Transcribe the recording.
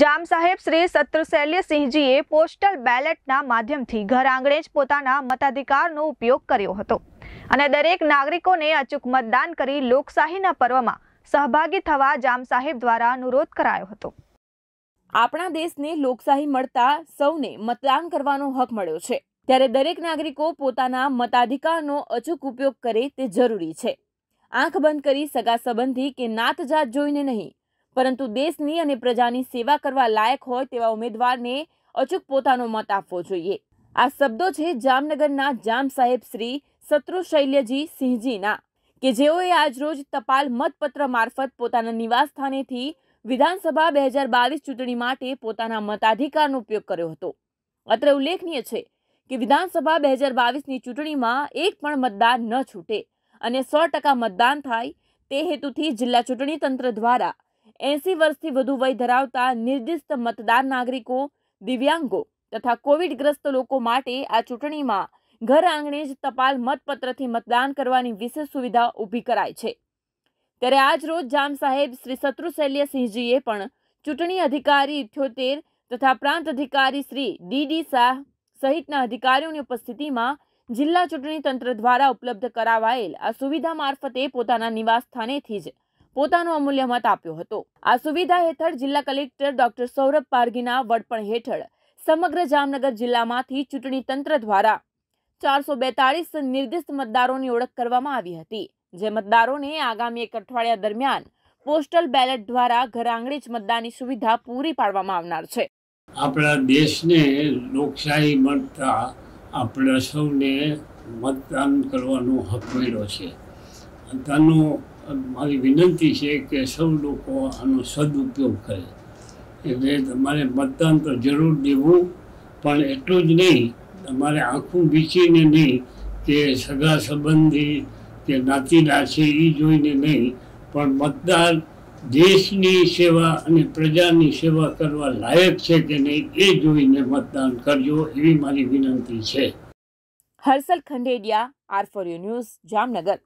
જામ સાહેબ શ્રી સત્રશૈલ્યસિંહજીએ પોસ્ટલ બેલેટના માધ્યમથી ઘર આંગણે જ પોતાના મતાધિકારનો ઉપયોગ કર્યો હતો અને દરેક નાગરિકોને અચૂક મતદાન કરી લોકશાહીના પર્વમાં સહભાગી થવા જામ સાહેબ દ્વારા અનુરોધ કરાયો હતો આપણા દેશને લોકશાહી મળતા સૌને મતદાન કરવાનો હક મળ્યો છે ત્યારે દરેક નાગરિકો પોતાના મતાધિકારનો અચૂક ઉપયોગ કરે તે જરૂરી છે આંખ બંધ કરી સગા સંબંધી કે નાતજાત જોઈને નહીં પરંતુ દેશની અને પ્રજાની સેવા કરવા લાયક હોય તેવા ઉમેદવારને અચૂક પોતાનો મત આપવો જોઈએ આ શબ્દો છે જામનગરના જામ સાહેબ શ્રી શત્રુશૈલ્યજી સિંહજીના કે જેઓએ આજરોજ ટપાલ મતપત્ર મારફત પોતાના નિવાસ સ્થાનેથી વિધાનસભા બે હજાર બાવીસ ચૂંટણી માટે પોતાના મતાધિકારનો ઉપયોગ કર્યો હતો અત્રે ઉલ્લેખનીય છે કે વિધાનસભા બે હજાર બાવીસની ચૂંટણીમાં એક પણ મતદાન ન છૂટે અને સો ટકા મતદાન થાય તે હેતુથી જિલ્લા ચૂંટણી તંત્ર દ્વારા એંસી વર્ષથી વધુ વય ધરાવતા નિર્દિષ્ટ મતદાર નાગરિકો દિવ્યાંગો તથા કોવિડગ્રસ્ત લોકો માટે આ ચૂંટણીમાં ઘર આંગણે જ ટપાલ મતપત્રથી મતદાન કરવાની વિશેષ સુવિધા ઊભી કરાઈ છે ત્યારે આજ રોજ જામ સાહેબ શ્રી શત્રુશૈલ્ય સિંહજીએ પણ ચૂંટણી અધિકારી ઇથ્યોતેર તથા પ્રાંત અધિકારી શ્રી ડી ડી શાહ સહિતના અધિકારીઓની ઉપસ્થિતિમાં જિલ્લા ચૂંટણી તંત્ર દ્વારા ઉપલબ્ધ કરાવાયેલ આ સુવિધા મારફતે પોતાના નિવાસ સ્થાનેથી જ પોતાનો અમૂલ્ય મત આપ્યો હતો આ સુવિધા હેઠળ જિલ્લા કલેક્ટર ડોક્ટર સૌરભ પારગીના વડપણ હેઠળ સમગ્ર જામનગર જિલ્લામાંથી ચૂંટણી તંત્ર દ્વારા ચારસો બેતાળીસ નિર્દિષ્ટ મતદારોની ઓળખ કરવામાં આવી હતી જે મતદારોને આગામી એક અઠવાડિયા દરમિયાન પોસ્ટલ બેલેટ દ્વારા ઘર આંગણે જ મતદાનની સુવિધા પૂરી પાડવામાં આવનાર છે આપણા દેશને લોકશાહી મળતા આપણે સૌને મતદાન કરવાનો હક મળ્યો છે તેનો મારી વિનંતી છે કે સૌ લોકો આનો સદુપયોગ કરે એટલે તમારે મતદાન તો જરૂર દેવું પણ એટલું જ નહીં તમારે આખું વીંચીને નહીં કે સગા સંબંધી કે નાતીલા છે એ જોઈને નહીં પણ મતદાર દેશની સેવા અને પ્રજાની સેવા કરવા લાયક છે કે નહીં એ જોઈને મતદાન કરજો એવી મારી વિનંતી છે Harshal Khandediya R four U news Jamnagar